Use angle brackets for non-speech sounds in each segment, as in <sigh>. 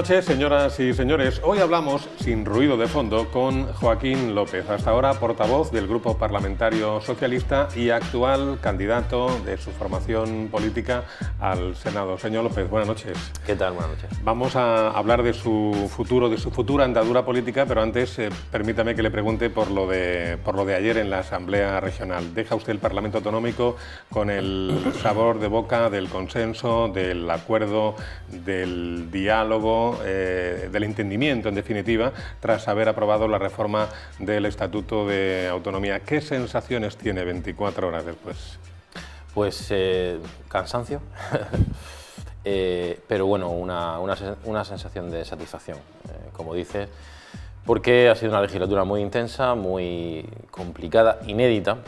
Buenas noches, señoras y señores. Hoy hablamos, sin ruido de fondo, con Joaquín López, hasta ahora portavoz del Grupo Parlamentario Socialista y actual candidato de su formación política al Senado. Señor López, buenas noches. ¿Qué tal? Buenas noches. Vamos a hablar de su futuro, de su futura andadura política, pero antes eh, permítame que le pregunte por lo, de, por lo de ayer en la Asamblea Regional. ¿Deja usted el Parlamento Autonómico con el sabor de boca del consenso, del acuerdo, del diálogo? Eh, del entendimiento, en definitiva, tras haber aprobado la reforma del Estatuto de Autonomía. ¿Qué sensaciones tiene 24 horas después? Pues eh, cansancio, <laughs> eh, pero bueno, una, una, sensación de satisfacción, como dices, porque ha sido una legislatura muy intensa, muy complicada, inédita,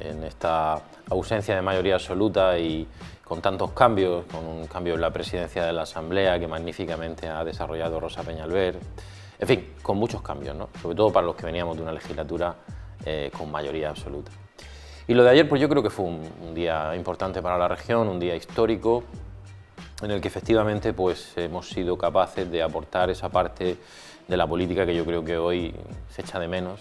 en esta ausencia de mayoría absoluta y, con tantos cambios, con un cambio en la presidencia de la Asamblea que magníficamente ha desarrollado Rosa Peñalver, en fin, con muchos cambios, ¿no? sobre todo para los que veníamos de una legislatura eh, con mayoría absoluta. Y lo de ayer, pues yo creo que fue un, día importante para la región, un día histórico, en el que efectivamente pues, hemos sido capaces de aportar esa parte de la política que yo creo que hoy se echa de menos.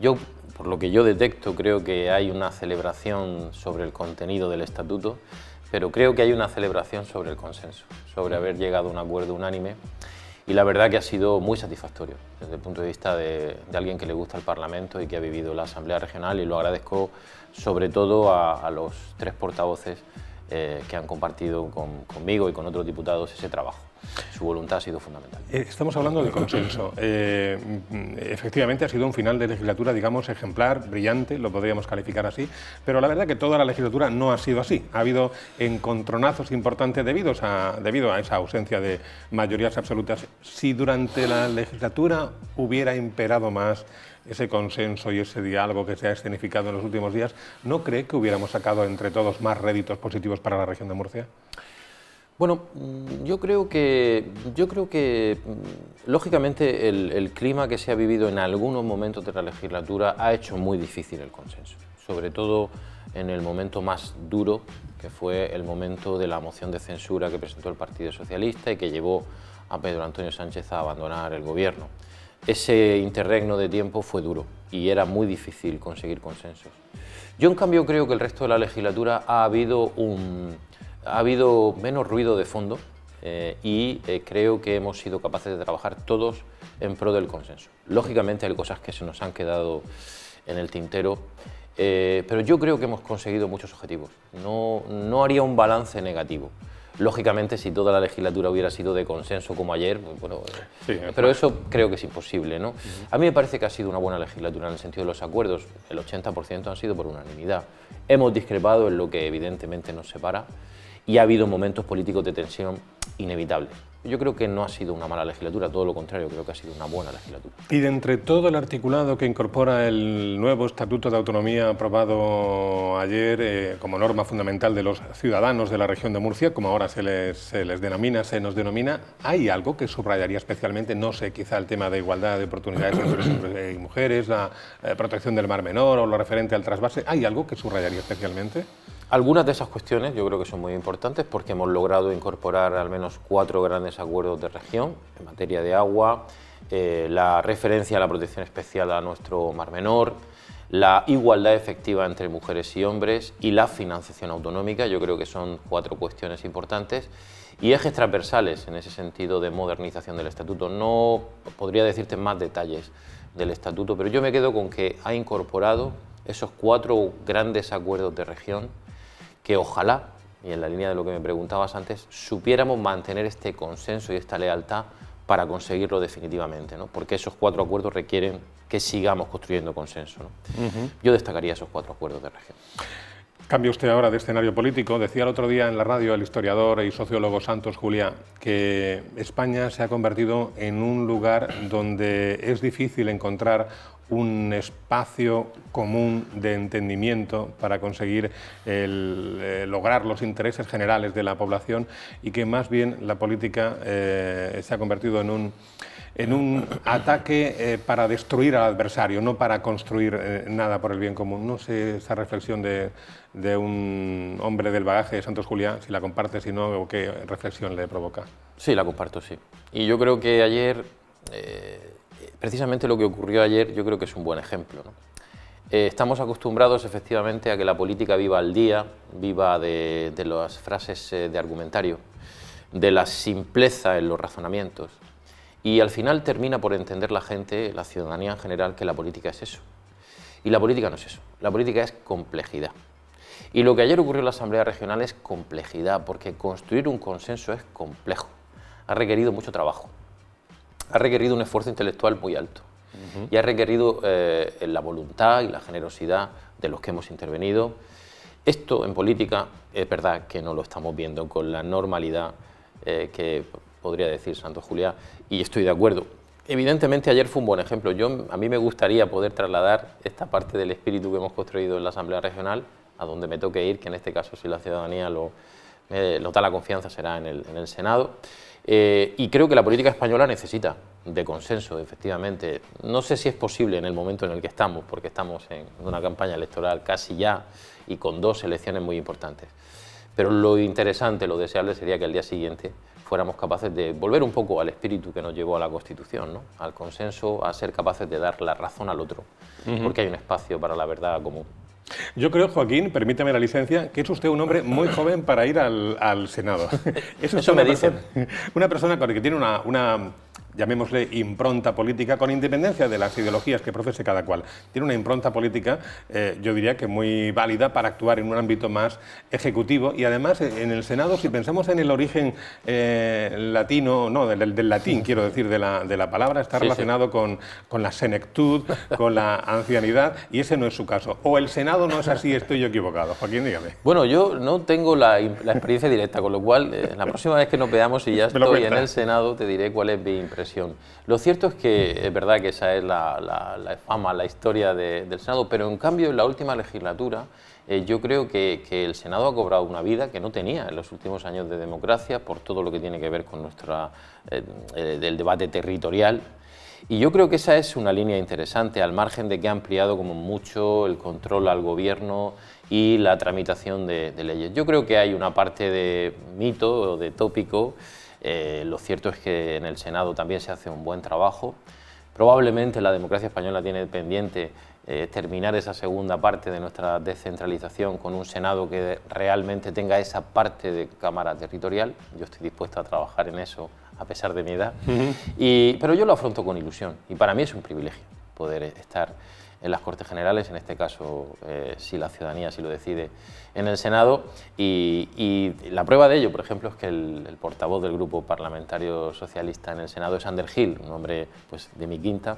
Yo, por lo que yo detecto, creo que hay una celebración sobre el contenido del estatuto pero creo que hay una celebración sobre el consenso, sobre haber llegado a un acuerdo unánime y la verdad que ha sido muy satisfactorio desde el punto de vista de, alguien que le gusta el Parlamento y que ha vivido la Asamblea Regional y lo agradezco sobre todo a, los tres portavoces eh, que han compartido conmigo y con otros diputados ese trabajo. Su voluntad ha sido fundamental. Eh, estamos hablando de consenso. Eh, mm, efectivamente, ha sido un final de legislatura, digamos, ejemplar, brillante, lo podríamos calificar así, pero la verdad es que toda la legislatura no ha sido así. Ha habido encontronazos importantes debido a esa ausencia de mayorías absolutas. Si durante la legislatura hubiera imperado más ese consenso y ese diálogo que se ha escenificado en los últimos días, ¿no cree que hubiéramos sacado entre todos más réditos positivos para la región de Murcia? Bueno, mm, yo creo que, yo creo que mm, lógicamente el, el, clima que se ha vivido en algunos momentos de la legislatura ha hecho muy difícil el consenso, sobre todo en el momento más duro, que fue el momento de la moción de censura que presentó el Partido Socialista y que llevó a Pedro Antonio Sánchez a abandonar el gobierno. Ese interregno de tiempo fue duro y era muy difícil conseguir consensos. Yo en cambio creo que el resto de la legislatura ha habido un ha habido menos ruido de fondo eh, y eh, creo que hemos sido capaces de trabajar todos en pro del consenso. Lógicamente hay cosas que se nos han quedado en el tintero, eh, pero yo creo que hemos conseguido muchos objetivos. No, no haría un balance negativo. Lógicamente, si toda la legislatura hubiera sido de consenso como ayer, pues, bueno, pero eso creo que es imposible. ¿no? A mí me parece que ha sido una buena legislatura en el sentido de los acuerdos. El 80% han sido por unanimidad. Hemos discrepado en lo que evidentemente nos separa, y ha habido momentos políticos de tensión inevitable. Yo creo que no ha sido una mala legislatura, todo lo contrario, creo que ha sido una buena legislatura. Y de entre todo el articulado que incorpora el nuevo Estatuto de Autonomía aprobado ayer eh, como norma fundamental de los ciudadanos de la región de Murcia, como ahora se les, denomina, se nos denomina, ¿hay algo que subrayaría especialmente, no sé, quizá el tema de igualdad de oportunidades entre hombres y mujeres, la eh, protección del mar menor o lo referente al trasvase? ¿Hay algo que subrayaría especialmente? Algunas de esas cuestiones yo creo que son muy importantes porque hemos logrado incorporar al menos cuatro grandes acuerdos de región en materia de agua, eh, la referencia a la protección especial a nuestro Mar Menor, la igualdad efectiva entre mujeres y hombres y la financiación autonómica, yo creo que son cuatro cuestiones importantes y ejes transversales en ese sentido de modernización del estatuto. No podría decirte más detalles del estatuto, pero yo me quedo con que ha incorporado esos cuatro grandes acuerdos de región que ojalá, y en la línea de lo que me preguntabas antes, supiéramos mantener este consenso y esta lealtad para conseguirlo definitivamente, ¿no? porque esos cuatro acuerdos requieren que sigamos construyendo consenso. Yo destacaría esos cuatro acuerdos de región. Cambio usted ahora de escenario político. Decía el otro día en la radio el historiador y sociólogo Santos Juliá que España se ha convertido en un lugar donde es difícil encontrar un espacio común de entendimiento para conseguir eh, lograr los intereses generales de la población y que más bien la política eh, se ha convertido en un en un ataque eh, para destruir al adversario, no para construir eh, nada por el bien común. No sé esa reflexión de, un hombre del bagaje de Santos Julián, si la comparte, si no, o qué reflexión le provoca. Sí, la comparto, sí. Y yo creo que ayer, eh, precisamente lo que ocurrió ayer, yo creo que es un buen ejemplo. estamos acostumbrados efectivamente a que la política viva al día, viva de las frases de argumentario, de la simpleza en los razonamientos y al final termina por entender la gente, la ciudadanía en general, que la política es eso. Y la política no es eso, la política es complejidad. Y lo que ayer ocurrió en la Asamblea Regional es complejidad, porque construir un consenso es complejo. Ha requerido mucho trabajo, ha requerido un esfuerzo intelectual muy alto y ha requerido eh, la voluntad y la generosidad de los que hemos intervenido. Esto en política es verdad que no lo estamos viendo con la normalidad eh, que podría decir santo Juliá, y estoy de acuerdo. Evidentemente ayer fue un buen ejemplo. Yo, a mí me gustaría poder trasladar esta parte del espíritu que hemos construido en la Asamblea Regional a donde me toque ir, que en este caso si la ciudadanía lo, la confianza será en el, Senado. Eh, y creo que la política española necesita de consenso, efectivamente. No sé si es posible en el momento en el que estamos, porque estamos en una campaña electoral casi ya y con dos elecciones muy importantes. Pero lo interesante, lo deseable sería que el día siguiente fuéramos capaces de volver un poco al espíritu que nos llevó a la Constitución, ¿no? al consenso, a ser capaces de dar la razón al otro, porque hay un espacio para la verdad común. Yo creo, Joaquín, permítame la licencia, que es usted un hombre muy joven para ir al, Senado. <laughs> Eso me dice. Una persona <laughs> que tiene una llamémosle impronta política, con independencia de las ideologías que profese cada cual. Tiene una impronta política, eh, yo diría que muy válida para actuar en un ámbito más ejecutivo y además eh, en el Senado, si pensamos en el origen eh, latino, no, del, latín, <laughs> quiero decir, de la, de la palabra, está relacionado Con, la senectud, con la ancianidad y ese no es su caso. O el Senado no es así, estoy yo equivocado. Joaquín, dígame. Bueno, yo no tengo la, experiencia directa, con lo cual la próxima vez que nos veamos y ya <laughs> estoy en el Senado te diré cuál es mi impresión. Lo cierto es que es verdad que esa es la, fama, la historia del Senado, pero en cambio en la última legislatura eh, yo creo que, el Senado ha cobrado una vida que no tenía en los últimos años de democracia por todo lo que tiene que ver con nuestra, eh, eh, del debate territorial. Y yo creo que esa es una línea interesante, al margen de que ha ampliado como mucho el control al gobierno y la tramitación de, de leyes. Yo creo que hay una parte de mito o de tópico eh, lo cierto es que en el Senado también se hace un buen trabajo. Probablemente la democracia española tiene pendiente eh, terminar esa segunda parte de nuestra descentralización con un Senado que realmente tenga esa parte de Cámara Territorial. Yo estoy dispuesto a trabajar en eso a pesar de mi edad. pero yo lo afronto con ilusión y para mí es un privilegio poder estar en las Cortes Generales, en este caso, eh, si la ciudadanía si lo decide, en el Senado. Y, la prueba de ello, por ejemplo, es que el, portavoz del Grupo Parlamentario Socialista en el Senado es Ander Gil, un hombre pues, de mi quinta,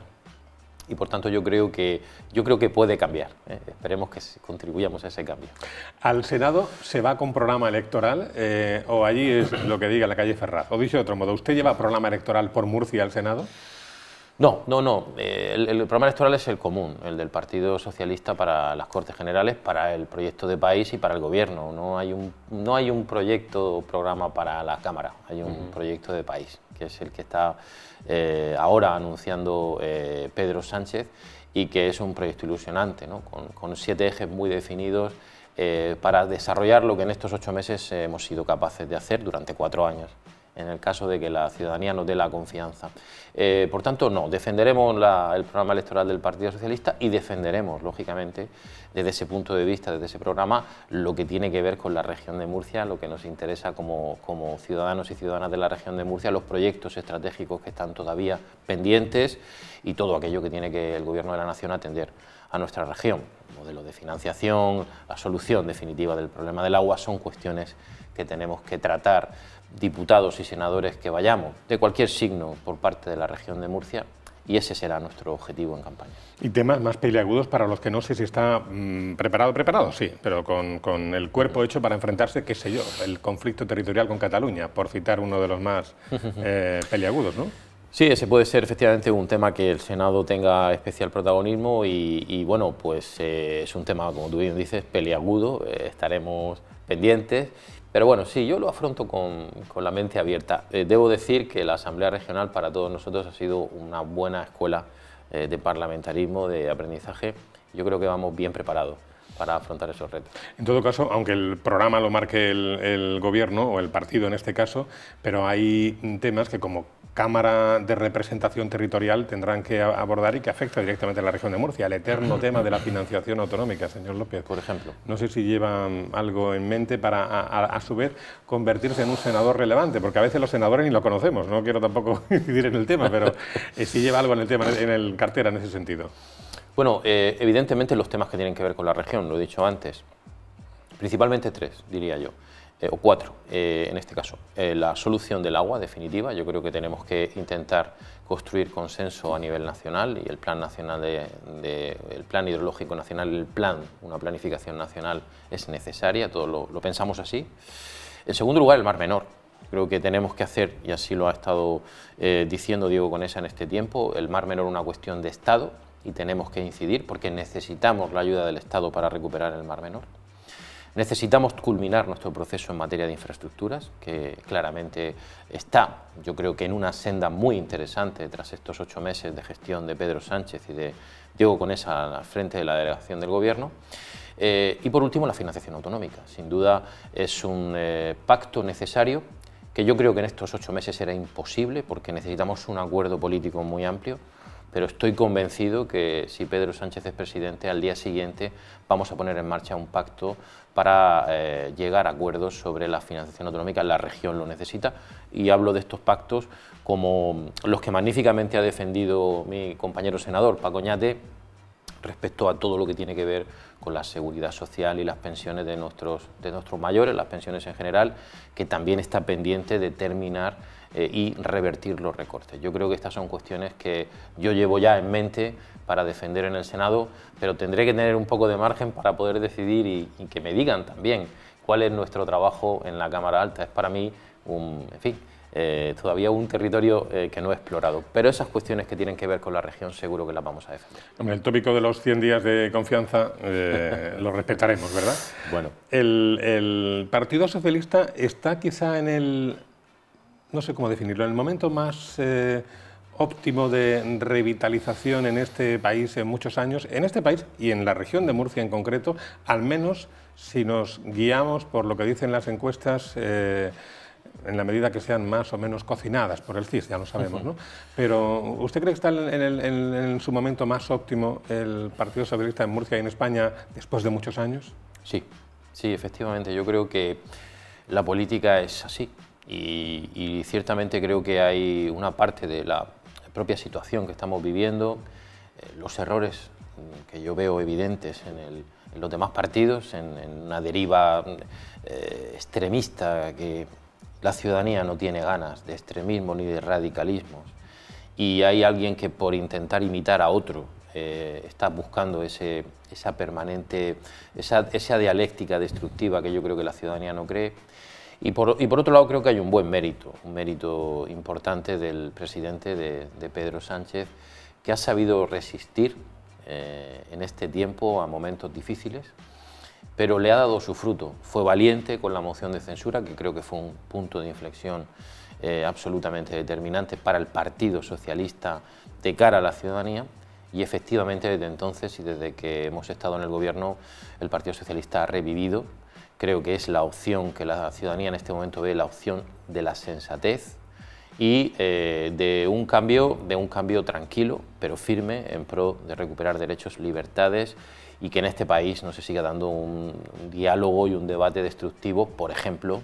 y por tanto yo creo que, yo creo que puede cambiar. ¿eh? Esperemos que contribuyamos a ese cambio. ¿Al Senado se va con programa electoral eh, o allí es lo que diga la calle Ferraz? O dicho de otro modo, ¿usted lleva programa electoral por Murcia al Senado? No, no, no. Eh, el, programa electoral es el común, el del Partido Socialista para las Cortes Generales, para el proyecto de país y para el Gobierno. No hay un, no hay un proyecto o programa para la Cámara, hay un proyecto de país, que es el que está eh, ahora anunciando eh, Pedro Sánchez y que es un proyecto ilusionante, ¿no? con siete ejes muy definidos. para desarrollar lo que en estos ocho meses hemos sido capaces de hacer durante cuatro años en el caso de que la ciudadanía nos dé la confianza. Eh, por tanto, no, defenderemos el programa electoral del Partido Socialista y defenderemos, lógicamente, desde ese punto de vista, desde ese programa, lo que tiene que ver con la región de Murcia, lo que nos interesa como, como ciudadanos y ciudadanas de la región de Murcia, los proyectos estratégicos que están todavía pendientes y todo aquello que tiene que el Gobierno de la Nación atender a nuestra región. Modelo de financiación, la solución definitiva del problema del agua, son cuestiones que tenemos que tratar diputados y senadores que vayamos, de cualquier signo por parte de la región de Murcia, y ese será nuestro objetivo en campaña. Y temas más peliagudos para los que no sé si está mm, preparado, preparado, sí, pero con, el cuerpo hecho para enfrentarse, qué sé yo, el conflicto territorial con Cataluña, por citar uno de los más <laughs> eh, peliagudos, ¿no? Sí, ese puede ser efectivamente un tema que el Senado tenga especial protagonismo y, bueno, pues eh, es un tema, como tú bien dices, peliagudo, eh, estaremos pendientes pero bueno, sí, yo lo afronto con, la mente abierta. Eh, debo decir que la Asamblea Regional para todos nosotros ha sido una buena escuela eh, de parlamentarismo, de aprendizaje. Yo creo que vamos bien preparados para afrontar esos retos. En todo caso, aunque el programa lo marque el, gobierno o el partido en este caso, pero hay temas que como Cámara de Representación Territorial tendrán que abordar y que afecta directamente a la región de Murcia, el eterno tema de la financiación autonómica, señor López. Por ejemplo. No sé si lleva algo en mente para, a, su vez, convertirse en un senador relevante, porque a veces los senadores ni lo conocemos, no quiero tampoco <laughs> incidir en el tema, pero eh, si lleva algo en el tema, en el cartera en ese sentido. Bueno, eh, evidentemente los temas que tienen que ver con la región, lo he dicho antes. Principalmente tres, diría yo, eh, o cuatro eh, en este caso. la solución del agua definitiva, yo creo que tenemos que intentar construir consenso a nivel nacional y el plan, nacional de, el plan hidrológico nacional, el plan, una planificación nacional es necesaria, todos lo, lo pensamos así. En segundo lugar, el mar menor. Creo que tenemos que hacer, y así lo ha estado diciendo Diego Conesa en este tiempo, el mar menor una cuestión de Estado, y tenemos que incidir porque necesitamos la ayuda del Estado para recuperar el Mar Menor. Necesitamos culminar nuestro proceso en materia de infraestructuras, que claramente está, yo creo que en una senda muy interesante tras estos ocho meses de gestión de Pedro Sánchez y de Diego Conesa al frente de la delegación del Gobierno. Eh, y por último, la financiación autonómica. Sin duda es un eh, pacto necesario que yo creo que en estos ocho meses era imposible porque necesitamos un acuerdo político muy amplio pero estoy convencido que si Pedro Sánchez es presidente, al día siguiente vamos a poner en marcha un pacto para eh, llegar a acuerdos sobre la financiación autonómica. La región lo necesita y hablo de estos pactos como los que magníficamente ha defendido mi compañero senador Paco respecto a todo lo que tiene que ver con la seguridad social y las pensiones de nuestros, de nuestros mayores, las pensiones en general, que también está pendiente de terminar eh, y revertir los recortes. Yo creo que estas son cuestiones que yo llevo ya en mente para defender en el Senado, pero tendré que tener un poco de margen para poder decidir y, que me digan también cuál es nuestro trabajo en la Cámara Alta. Es para mí un, en fin, eh, todavía un territorio eh, que no he explorado. Pero esas cuestiones que tienen que ver con la región seguro que las vamos a defender. el tópico de los 100 días de confianza <laughs> lo respetaremos, ¿verdad? Bueno. el Partido Socialista está quizá en el no sé cómo definirlo, en el momento más eh, óptimo de revitalización en este país en muchos años, en este país y en la región de Murcia en concreto, al menos si nos guiamos por lo que dicen las encuestas. Eh, en la medida que sean más o menos cocinadas por el CIS, ya lo sabemos, ¿no? Pero ¿usted cree que está en, en, su momento más óptimo el Partido Socialista en Murcia y en España después de muchos años? Sí, sí, efectivamente. Yo creo que la política es así. Y, ciertamente creo que hay una parte de la propia situación que estamos viviendo, eh, los errores mm, que yo veo evidentes en, los demás partidos, en, una deriva mm, eh, extremista que la ciudadanía no tiene ganas de extremismo ni de radicalismos. Y hay alguien que por intentar imitar a otro eh, está buscando ese, esa permanente, esa, esa dialéctica destructiva que yo creo que la ciudadanía no cree. Y por, otro lado creo que hay un buen mérito, un mérito importante del presidente de, Pedro Sánchez, que ha sabido resistir eh, en este tiempo a momentos difíciles, pero le ha dado su fruto. Fue valiente con la moción de censura, que creo que fue un punto de inflexión eh, absolutamente determinante para el Partido Socialista de cara a la ciudadanía. Y efectivamente desde entonces y desde que hemos estado en el gobierno, el Partido Socialista ha revivido creo que es la opción que la ciudadanía en este momento ve, la opción de la sensatez y eh, de, un cambio, de un cambio tranquilo pero firme en pro de recuperar derechos, libertades y que en este país no se siga dando un, diálogo y un debate destructivo, por ejemplo,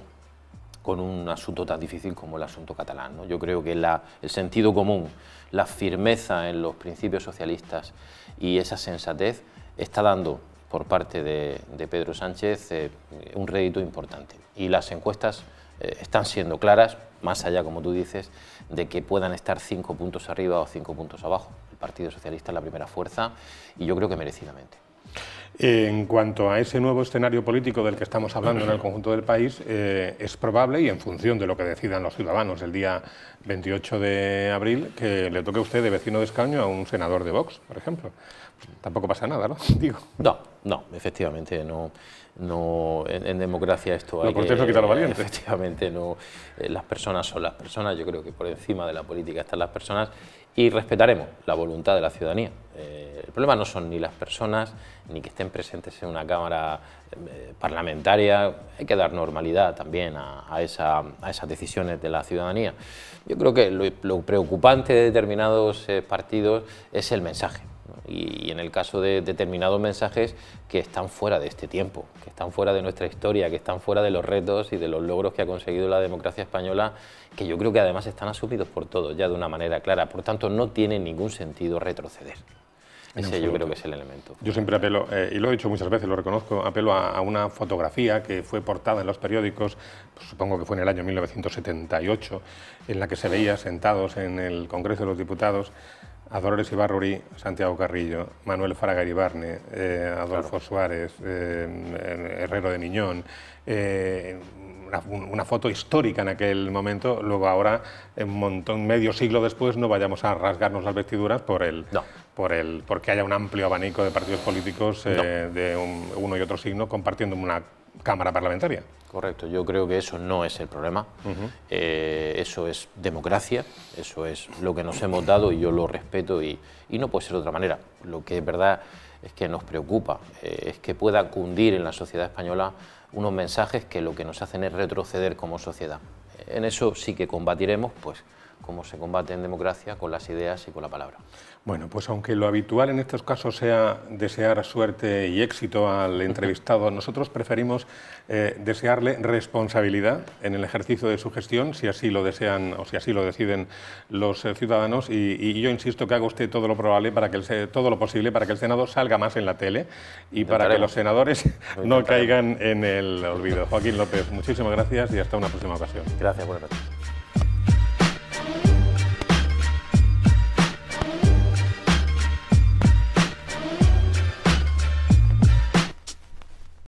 con un asunto tan difícil como el asunto catalán. Yo creo que el sentido común, la firmeza en los principios socialistas y esa sensatez está dando por parte de, Pedro Sánchez eh, un rédito importante. Y las encuestas eh, están siendo claras, más allá, como tú dices, de que puedan estar cinco puntos arriba o cinco puntos abajo. El Partido Socialista es la primera fuerza y yo creo que merecidamente. En cuanto a ese nuevo escenario político del que estamos hablando en el conjunto del país, eh, es probable, y en función de lo que decidan los ciudadanos el día 28 de abril, que le toque a usted de vecino de escaño a un senador de Vox, por ejemplo. Tampoco pasa nada, ¿no? <laughs> Digo. No, no, efectivamente, no. no en, democracia esto hay. Lo que, quita valiente. Efectivamente, no. Eh, las personas son las personas, yo creo que por encima de la política están las personas y respetaremos la voluntad de la ciudadanía. Eh, el problema no son ni las personas, ni que estén presentes en una Cámara eh, parlamentaria. Hay que dar normalidad también a, esas decisiones de la ciudadanía. Yo creo que lo, preocupante de determinados eh, partidos es el mensaje. Y, y en el caso de determinados mensajes que están fuera de este tiempo, que están fuera de nuestra historia, que están fuera de los retos y de los logros que ha conseguido la democracia española, que yo creo que además están asumidos por todos ya de una manera clara. Por tanto, no tiene ningún sentido retroceder. Ese yo creo que es el elemento. Yo siempre apelo, eh, y lo he dicho muchas veces, lo reconozco, apelo a, una fotografía que fue portada en los periódicos, pues supongo que fue en el año 1978, en la que se veía sentados en el Congreso de los Diputados a Dolores Ibarruri, Santiago Carrillo, Manuel Fraga Ibarne, eh, Adolfo Suárez, eh, Herrero de Niñón, una, foto histórica en aquel momento, luego ahora, un montón, medio siglo después, no vayamos a rasgarnos las vestiduras por el por el porque haya un amplio abanico de partidos políticos eh, de uno y otro signo compartiendo una Cámara Parlamentaria. Correcto, yo creo que eso no es el problema, eh, eso es democracia, eso es lo que nos hemos dado y yo lo respeto y, no puede ser de otra manera. Lo que es verdad es que nos preocupa, eh, es que pueda cundir en la sociedad española unos mensajes que lo que nos hacen es retroceder como sociedad. En eso sí que combatiremos, pues, cómo se combate en democracia con las ideas y con la palabra. Bueno, pues aunque lo habitual en estos casos sea desear suerte y éxito al <laughs> entrevistado, nosotros preferimos eh, desearle responsabilidad en el ejercicio de su gestión, si así lo desean o si así lo deciden los eh, ciudadanos. Y, yo insisto que haga usted todo lo probable para que todo lo posible para que el Senado salga más en la tele y para que los senadores <laughs> no caigan en el olvido. Joaquín López, muchísimas gracias y hasta una próxima ocasión. Gracias, buenas noches.